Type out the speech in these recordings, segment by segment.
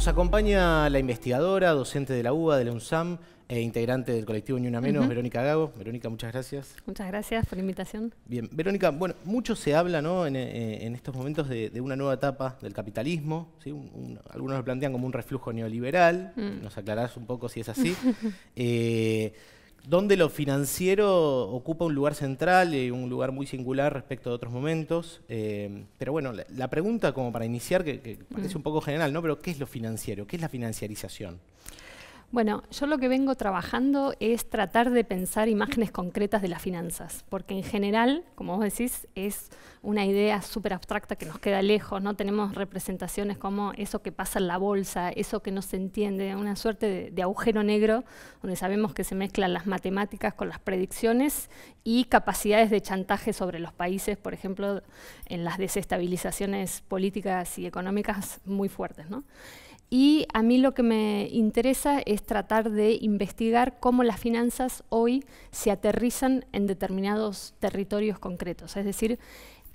Nos acompaña la investigadora, docente de la UBA, de la UNSAM, e integrante del colectivo Ni Una Menos, Verónica Gago. Verónica, muchas gracias. Muchas gracias por la invitación. Bien, Verónica, bueno, mucho se habla eh, en, estos momentos de, una nueva etapa del capitalismo. algunos lo plantean como un reflujo neoliberal. Mm. Nos aclarás un poco si es así. eh, donde lo financiero ocupa un lugar central y eh, un lugar muy singular respecto a otros momentos. Eh, pero bueno, la, pregunta como para iniciar, que, parece un poco general, ¿no? Pero ¿qué es lo financiero? ¿Qué es la financiarización? Bueno, yo lo que vengo trabajando es tratar de pensar imágenes concretas de las finanzas, porque en general, como vos decís, es una idea súper abstracta que nos queda lejos, no tenemos representaciones como eso que pasa en la bolsa, eso que no se entiende, una suerte de, de agujero negro donde sabemos que se mezclan las matemáticas con las predicciones y capacidades de chantaje sobre los países, por ejemplo, en las desestabilizaciones políticas y económicas muy fuertes. ¿no? Y a mí lo que me interesa es tratar de investigar cómo las finanzas hoy se aterrizan en determinados territorios concretos, es decir,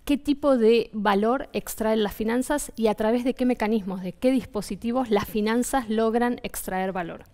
qué tipo de valor extraen las finanzas y a través de qué mecanismos, de qué dispositivos las finanzas logran extraer valor.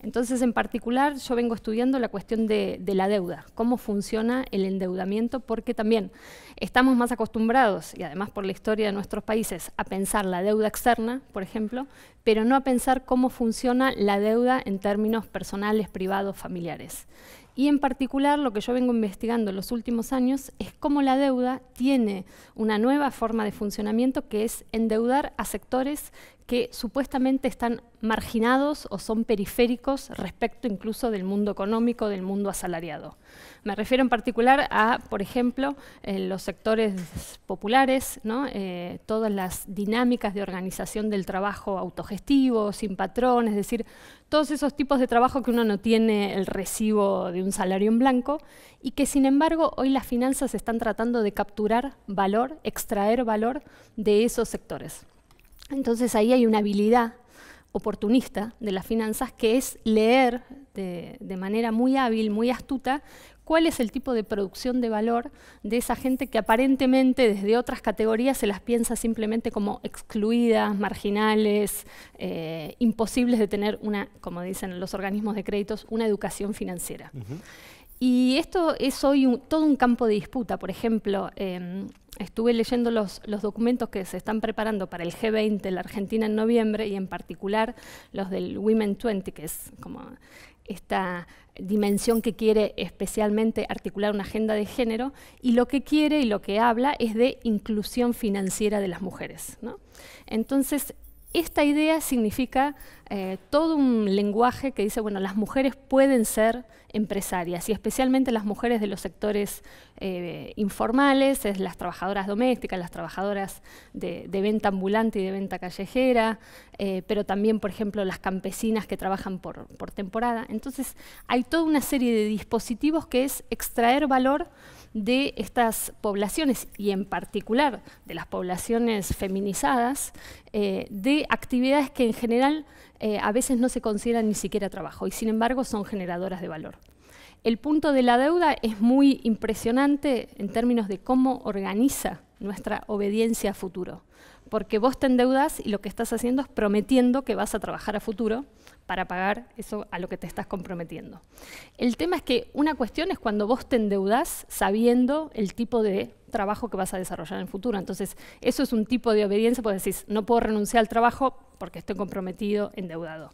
Entonces, en particular, yo vengo estudiando la cuestión de, la deuda, cómo funciona el endeudamiento, porque también estamos más acostumbrados, y además por la historia de nuestros países, a pensar la deuda externa, por ejemplo, pero no a pensar cómo funciona la deuda en términos personales, privados, familiares. Y en particular, lo que yo vengo investigando en los últimos años es cómo la deuda tiene una nueva forma de funcionamiento que es endeudar a sectores que supuestamente están marginados o son periféricos respecto incluso del mundo económico, del mundo asalariado. Me refiero en particular a, por ejemplo, eh, los sectores populares, ¿no? Eh, todas las dinámicas de organización del trabajo autogestivo, sin patrón, es decir, todos esos tipos de trabajo que uno no tiene el recibo de un salario en blanco y que sin embargo hoy las finanzas están tratando de capturar valor, extraer valor de esos sectores. Entonces ahí hay una habilidad oportunista de las finanzas que es leer de, manera muy hábil, muy astuta, cuál es el tipo de producción de valor de esa gente que aparentemente desde otras categorías se las piensa simplemente como excluidas, marginales, eh, imposibles de tener una, como dicen los organismos de créditos, una educación financiera. Y esto es hoy todo un campo de disputa. Por ejemplo, em, estuve leyendo los, documentos que se están preparando para el G20 en la Argentina en noviembre y en particular los del Women 20, que es como esta dimensión que quiere especialmente articular una agenda de género y lo que quiere y lo que habla es de inclusión financiera de las mujeres. Entonces, esta idea significa eh, todo un lenguaje que dice, bueno, las mujeres pueden ser empresarias y especialmente las mujeres de los sectores eh, informales, es las trabajadoras domésticas, las trabajadoras de, venta ambulante y de venta callejera, eh, pero también, por ejemplo, las campesinas que trabajan por, temporada. Entonces, hay toda una serie de dispositivos que es extraer valor de estas poblaciones y en particular de las poblaciones feminizadas, eh, de actividades que en general eh, a veces no se consideran ni siquiera trabajo y sin embargo son generadoras de valor. El punto de la deuda es muy impresionante en términos de cómo organiza nuestra obediencia a futuro, porque vos te endeudás y lo que estás haciendo es prometiendo que vas a trabajar a futuro para pagar eso a lo que te estás comprometiendo. El tema es que una cuestión es cuando vos te endeudás sabiendo el tipo de trabajo que vas a desarrollar en el futuro. Entonces, eso es un tipo de obediencia, pues decís, no puedo renunciar al trabajo porque estoy comprometido, endeudado.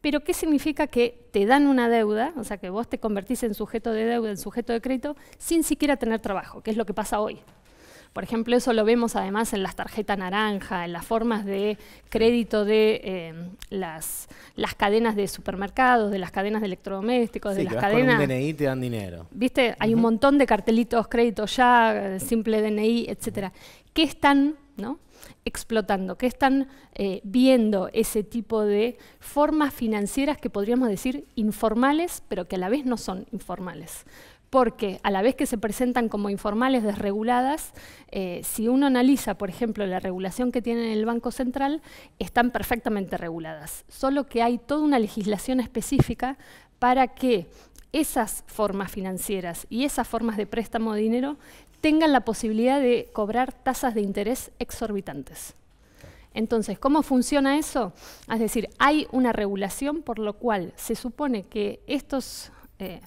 Pero ¿qué significa que te dan una deuda? O sea, que vos te convertís en sujeto de deuda, en sujeto de crédito, sin siquiera tener trabajo, que es lo que pasa hoy. Por ejemplo, eso lo vemos además en las tarjetas naranja, en las formas de crédito de em, las, las cadenas de supermercados, de las cadenas de electrodomésticos, de las vas cadenas. Con DNI te dan dinero. ¿Viste? Hay un montón de cartelitos, créditos ya, eh, simple DNI, etcétera. ¿Qué están, no? explotando, que están eh, viendo ese tipo de formas financieras que podríamos decir informales, pero que a la vez no son informales porque a la vez que se presentan como informales desreguladas, eh, si uno analiza, por ejemplo, la regulación que tiene el Banco Central, están perfectamente reguladas, solo que hay toda una legislación específica para que esas formas financieras y esas formas de préstamo de dinero tengan la posibilidad de cobrar tasas de interés exorbitantes. Entonces, ¿cómo funciona eso? Es decir, hay una regulación por lo cual se supone que estos eh,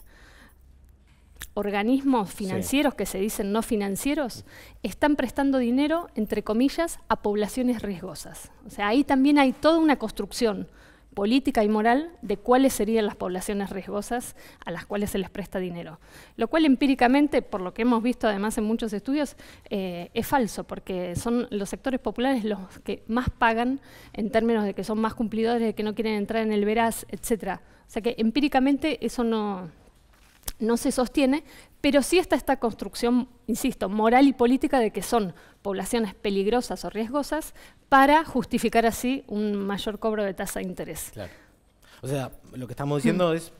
organismos financieros que se dicen no financieros están prestando dinero, entre comillas, a poblaciones riesgosas. O sea, ahí también hay toda una construcción política y moral de cuáles serían las poblaciones riesgosas a las cuales se les presta dinero. Lo cual empíricamente, por lo que hemos visto además en muchos estudios, eh, es falso, porque son los sectores populares los que más pagan en términos de que son más cumplidores, de que no quieren entrar en el veraz, etc. O sea que empíricamente eso no, no se sostiene, pero sí está esta construcción, insisto, moral y política de que son poblaciones peligrosas o riesgosas para justificar así un mayor cobro de tasa de interés. O sea, lo que estamos diciendo es,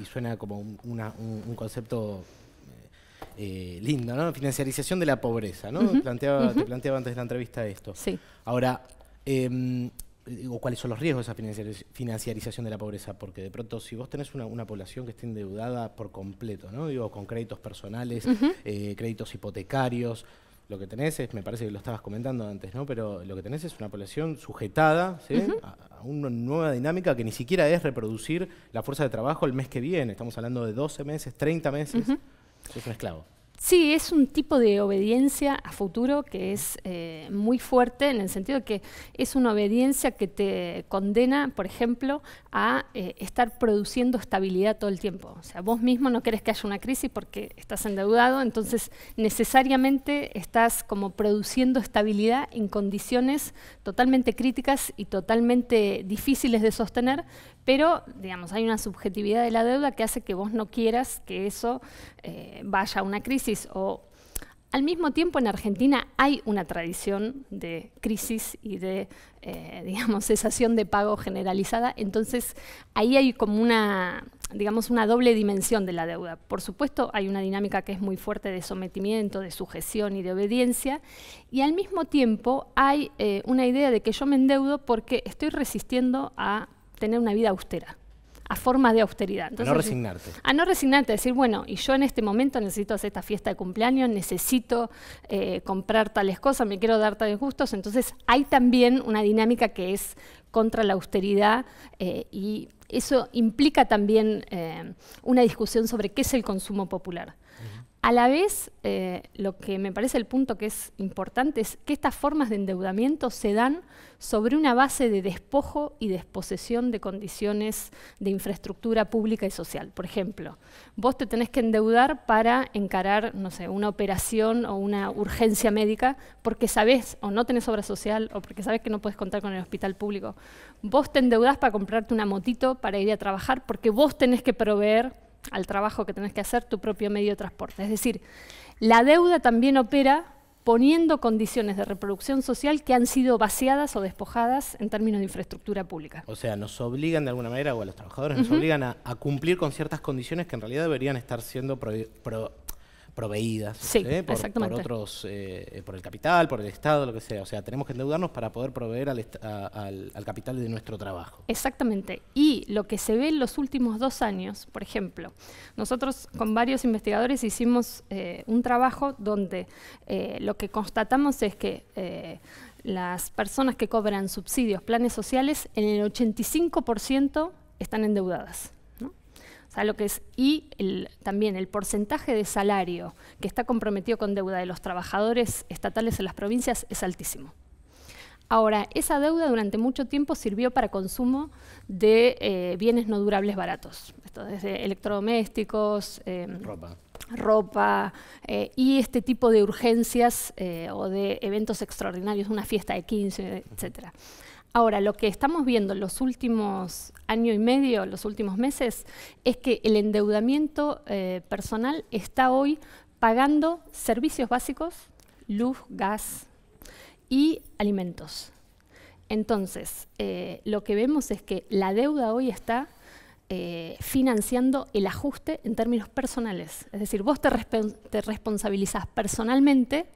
y suena como un, concepto eh, eh, lindo, ¿no? Financiarización de la pobreza, ¿no? Te planteaba antes de la entrevista esto. Sí. Ahora, em, digo cuáles son los riesgos de esa financiarización de la pobreza, porque de pronto si vos tenés una, población que está endeudada por completo, ¿no? Digo, con créditos personales, eh, créditos hipotecarios, lo que tenés es, me parece que lo estabas comentando antes, ¿no? Pero lo que tenés es una población sujetada a, una nueva dinámica que ni siquiera es reproducir la fuerza de trabajo el mes que viene. Estamos hablando de 12 meses, 30 meses. es un esclavo. Sí, es un tipo de obediencia a futuro que es eh, muy fuerte en el sentido de que es una obediencia que te condena, por ejemplo, a eh, estar produciendo estabilidad todo el tiempo. O sea, vos mismo no querés que haya una crisis porque estás endeudado, entonces necesariamente estás como produciendo estabilidad en condiciones totalmente críticas y totalmente difíciles de sostener, pero digamos, hay una subjetividad de la deuda que hace que vos no quieras que eso eh, vaya a una crisis o al mismo tiempo en Argentina hay una tradición de crisis y de, eh, digamos, cesación de pago generalizada, entonces ahí hay como una, digamos, una doble dimensión de la deuda. Por supuesto, hay una dinámica que es muy fuerte de sometimiento, de sujeción y de obediencia, y al mismo tiempo hay eh, una idea de que yo me endeudo porque estoy resistiendo a tener una vida austera formas de austeridad. a no resignarte. A no resignarte, decir, bueno, y yo en este momento necesito hacer esta fiesta de cumpleaños, necesito eh, comprar tales cosas, me quiero dar tales gustos. Entonces hay también una dinámica que es contra la austeridad eh, y eso implica también eh, una discusión sobre qué es el consumo popular. A la vez, eh, lo que me parece el punto que es importante es que estas formas de endeudamiento se dan sobre una base de despojo y desposesión de condiciones de infraestructura pública y social. Por ejemplo, vos te tenés que endeudar para encarar, no sé, una operación o una urgencia médica porque sabés o no tenés obra social o porque sabés que no puedes contar con el hospital público. Vos te endeudás para comprarte una motito para ir a trabajar porque vos tenés que proveer al trabajo que tenés que hacer tu propio medio de transporte. Es decir, la deuda también opera poniendo condiciones de reproducción social que han sido vaciadas o despojadas en términos de infraestructura pública. O sea, nos obligan de alguna manera, o a los trabajadores, nos obligan a, cumplir con ciertas condiciones que en realidad deberían estar siendo proveídas sí, ¿eh? Por, otros, eh, por el capital, por el Estado, lo que sea. O sea, tenemos que endeudarnos para poder proveer al, capital de nuestro trabajo. Exactamente. Y lo que se ve en los últimos dos años, por ejemplo, nosotros con varios investigadores hicimos eh, un trabajo donde lo que constatamos es que las personas que cobran subsidios, planes sociales, en el 85% están endeudadas lo que es, y también el porcentaje de salario que está comprometido con deuda de los trabajadores estatales en las provincias es altísimo. Ahora, esa deuda durante mucho tiempo sirvió para consumo de eh, bienes no durables baratos, desde electrodomésticos, em, ropa, eh, y este tipo de urgencias eh, o de eventos extraordinarios, una fiesta de 15, etcétera. Ahora, lo que estamos viendo en los últimos año y medio, los últimos meses, es que el endeudamiento eh, personal está hoy pagando servicios básicos, luz, gas y alimentos. Entonces, eh, lo que vemos es que la deuda hoy está eh, financiando el ajuste en términos personales. Es decir, vos te, te responsabilizás personalmente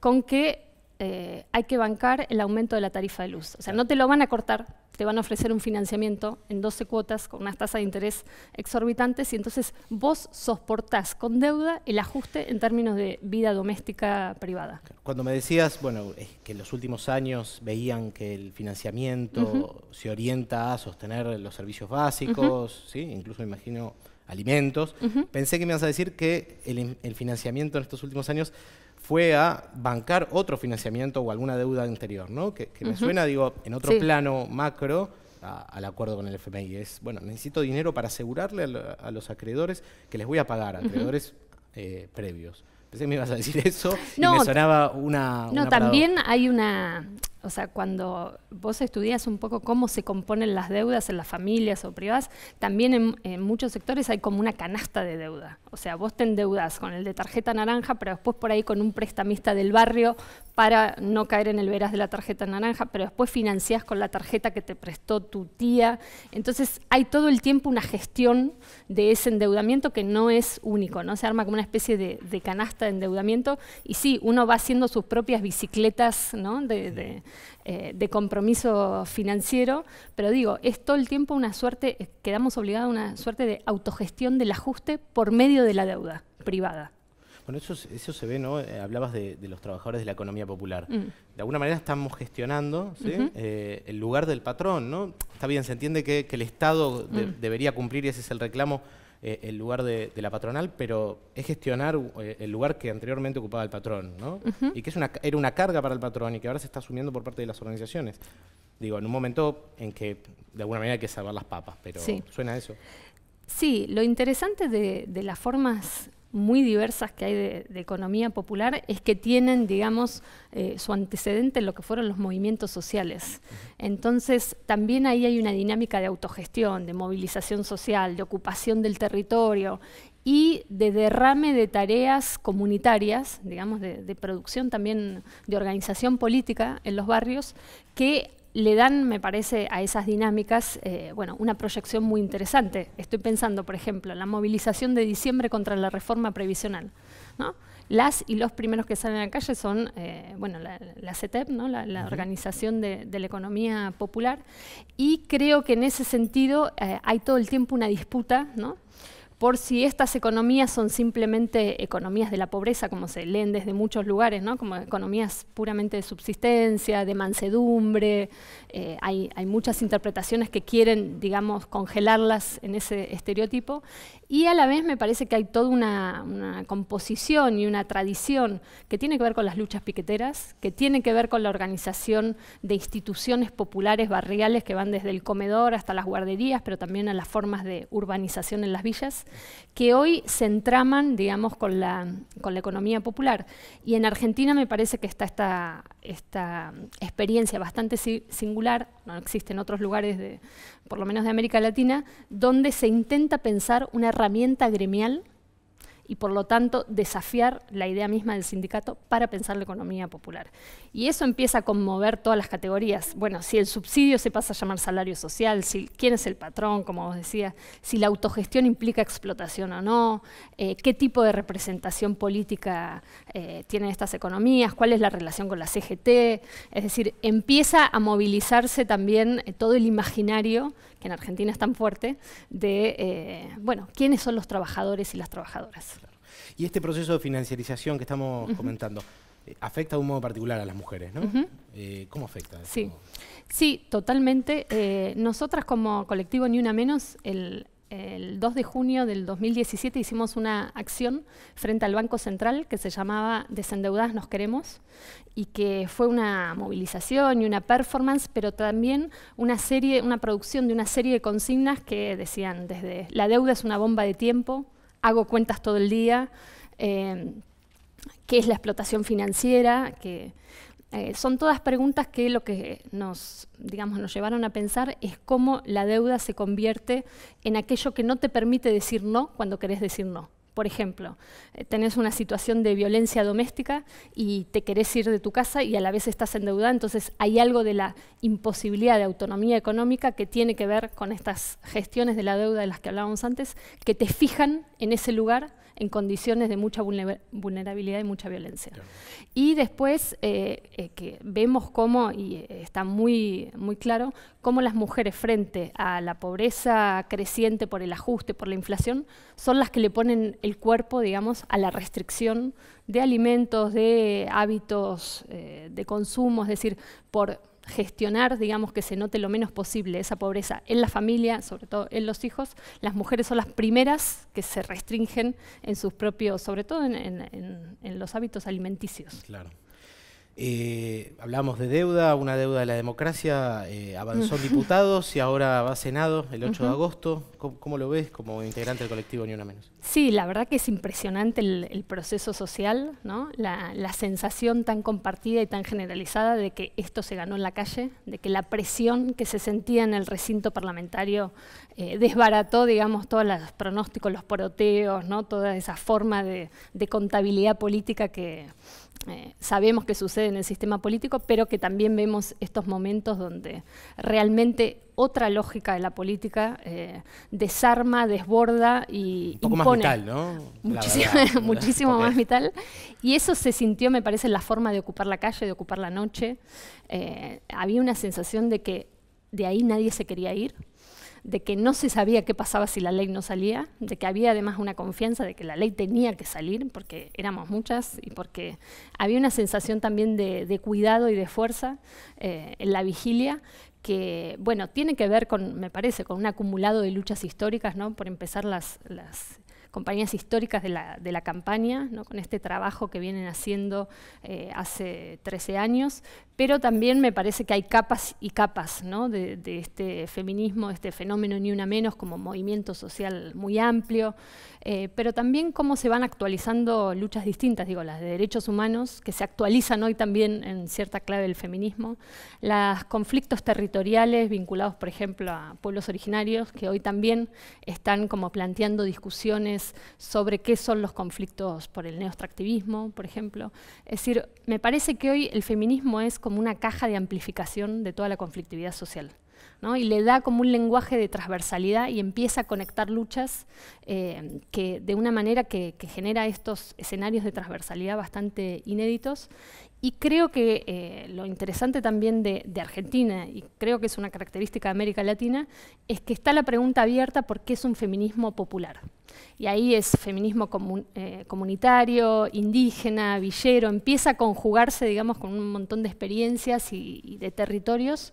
con que eh, hay que bancar el aumento de la tarifa de luz. O sea, no te lo van a cortar, te van a ofrecer un financiamiento en 12 cuotas con unas tasas de interés exorbitantes y entonces vos soportás con deuda el ajuste en términos de vida doméstica privada. Cuando me decías, bueno, es que en los últimos años veían que el financiamiento se orienta a sostener los servicios básicos, incluso me imagino alimentos, pensé que me ibas a decir que el financiamiento en estos últimos años fue a bancar otro financiamiento o alguna deuda anterior, ¿no? Que, me suena, digo, en otro plano macro al acuerdo con el FMI. Es, bueno, necesito dinero para asegurarle a, los acreedores que les voy a pagar, acreedores eh, previos. Pensé me ibas a decir eso y me sonaba una... No, también hay una o sea, cuando vos estudias un poco cómo se componen las deudas en las familias o privadas, también en, muchos sectores hay como una canasta de deuda. O sea, vos te endeudas con el de tarjeta naranja, pero después por ahí con un prestamista del barrio para no caer en el verás de la tarjeta naranja, pero después financiás con la tarjeta que te prestó tu tía. Entonces hay todo el tiempo una gestión de ese endeudamiento que no es único, ¿no? Se arma como una especie de, canasta de endeudamiento y sí, uno va haciendo sus propias bicicletas, ¿no? de eh, de compromiso financiero, pero digo, es todo el tiempo una suerte, eh, quedamos obligados a una suerte de autogestión del ajuste por medio de la deuda privada. Bueno, eso, eso se ve, ¿no? Eh, hablabas de, los trabajadores de la economía popular. Mm. De alguna manera estamos gestionando el lugar del patrón, ¿no? Está bien, se entiende que, el Estado mm. debería cumplir, y ese es el reclamo eh, el lugar de, la patronal, pero es gestionar eh, el lugar que anteriormente ocupaba el patrón, ¿no? Y que es una, era una carga para el patrón y que ahora se está asumiendo por parte de las organizaciones. Digo, en un momento en que de alguna manera hay que salvar las papas, pero suena eso. Sí, lo interesante de las formas muy diversas que hay de, economía popular es que tienen, digamos, eh, su antecedente en lo que fueron los movimientos sociales. Entonces, también ahí hay una dinámica de autogestión, de movilización social, de ocupación del territorio y de derrame de tareas comunitarias, digamos, de producción también de organización política en los barrios, que le dan, me parece, a esas dinámicas eh, bueno, una proyección muy interesante. Estoy pensando, por ejemplo, en la movilización de diciembre contra la reforma previsional. Las y los primeros que salen a la calle son eh, bueno, la, CETEP, ¿no? la, Organización de, la Economía Popular, y creo que en ese sentido eh, hay todo el tiempo una disputa ¿no? por si estas economías son simplemente economías de la pobreza, como se leen desde muchos lugares, ¿no? como economías puramente de subsistencia, de mansedumbre. Eh, hay, muchas interpretaciones que quieren, digamos, congelarlas en ese estereotipo. Y a la vez me parece que hay toda una, una composición y una tradición que tiene que ver con las luchas piqueteras, que tiene que ver con la organización de instituciones populares barriales que van desde el comedor hasta las guarderías, pero también a las formas de urbanización en las villas que hoy se entraman, digamos, con la, economía popular. Y en Argentina me parece que está esta, experiencia bastante singular, no existe en otros lugares, de, por lo menos de América Latina, donde se intenta pensar una herramienta gremial y por lo tanto desafiar la idea misma del sindicato para pensar la economía popular. Y eso empieza a conmover todas las categorías. Bueno, si el subsidio se pasa a llamar salario social, si quién es el patrón, como vos decías, si la autogestión implica explotación o no, eh, qué tipo de representación política eh, tienen estas economías, cuál es la relación con la CGT, es decir, empieza a movilizarse también eh, todo el imaginario que en Argentina es tan fuerte, de, eh, bueno, quiénes son los trabajadores y las trabajadoras. Y este proceso de financiarización que estamos comentando, eh, afecta de un modo particular a las mujeres, ¿no? Eh, ¿Cómo afecta? Sí, sí totalmente. nosotras como colectivo Ni Una Menos, el, el 2 de junio del 2017 hicimos una acción frente al Banco Central que se llamaba Desendeudadas nos queremos y que fue una movilización y una performance, pero también una serie, una producción de una serie de consignas que decían desde la deuda es una bomba de tiempo, hago cuentas todo el día, eh, qué es la explotación financiera, que eh, son todas preguntas que lo que nos, digamos, nos llevaron a pensar es cómo la deuda se convierte en aquello que no te permite decir no cuando querés decir no. Por ejemplo, eh, tenés una situación de violencia doméstica y te querés ir de tu casa y a la vez estás endeudada, entonces hay algo de la imposibilidad de autonomía económica que tiene que ver con estas gestiones de la deuda de las que hablábamos antes, que te fijan en ese lugar en condiciones de mucha vulnerabilidad y mucha violencia. Y después eh, eh, que vemos cómo, y eh, está muy, muy claro, cómo las mujeres frente a la pobreza creciente por el ajuste, por la inflación, son las que le ponen el cuerpo, digamos, a la restricción de alimentos, de hábitos, de consumo, es decir, por gestionar, digamos, que se note lo menos posible esa pobreza en la familia, sobre todo en los hijos, las mujeres son las primeras que se restringen en sus propios, sobre todo en, los hábitos alimenticios. Claro. Eh, hablamos de deuda, una deuda de la democracia, eh, avanzó diputados y ahora va a Senado el 8 de agosto. ¿Cómo, lo ves como integrante del colectivo Ni Una Menos? Sí, la verdad que es impresionante el, proceso social, ¿no? La, sensación tan compartida y tan generalizada de que esto se ganó en la calle, de que la presión que se sentía en el recinto parlamentario eh, desbarató, digamos, todos los pronósticos, los poroteos, ¿no? toda esa forma de contabilidad política que eh, sabemos que sucede en el sistema político, pero que también vemos estos momentos donde realmente otra lógica de la política eh, desarma, desborda y Un poco más vital, ¿no? Muchísimo, más vital. Y eso se sintió, me parece, en la forma de ocupar la calle, de ocupar la noche. Eh, había una sensación de que de ahí nadie se quería ir de que no se sabía qué pasaba si la ley no salía, de que había además una confianza de que la ley tenía que salir, porque éramos muchas y porque había una sensación también de, cuidado y de fuerza eh, en la vigilia que, bueno, tiene que ver con, me parece, con un acumulado de luchas históricas, ¿no? Por empezar las, las compañías históricas de la, campaña, con este trabajo que vienen haciendo eh, hace 13 años, pero también me parece que hay capas y capas de, este feminismo, este fenómeno ni una menos como movimiento social muy amplio, eh, pero también cómo se van actualizando luchas distintas, digo, las de derechos humanos, que se actualizan hoy también en cierta clave del feminismo, los conflictos territoriales vinculados, por ejemplo, a pueblos originarios, que hoy también están como planteando discusiones sobre qué son los conflictos por el neoextractivismo, por ejemplo. Es decir, me parece que hoy el feminismo es como una caja de amplificación de toda la conflictividad social y le da como un lenguaje de transversalidad y empieza a conectar luchas eh, que de una manera que, genera estos escenarios de transversalidad bastante inéditos. Y creo que eh, lo interesante también de, Argentina, y creo que es una característica de América Latina, es que está la pregunta abierta por qué es un feminismo popular. Y ahí es feminismo eh, comunitario, indígena, villero, empieza a conjugarse, digamos, con un montón de experiencias y, y de territorios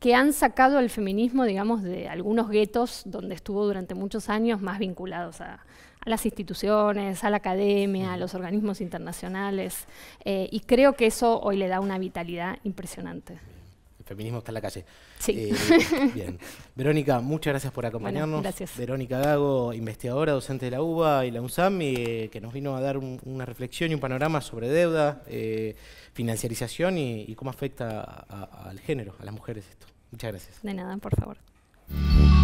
que han sacado al feminismo, digamos, de algunos guetos donde estuvo durante muchos años más vinculados a, las instituciones, a la academia, a los organismos internacionales, eh, y creo que eso hoy le da una vitalidad impresionante feminismo está en la calle. Sí. Eh, bien. Verónica, muchas gracias por acompañarnos. gracias. Verónica Dago, investigadora, docente de la UBA y la UNSAM, eh, que nos vino a dar una reflexión y un panorama sobre deuda, eh, financiarización y, cómo afecta al género, a las mujeres esto. Muchas gracias. De nada, por favor.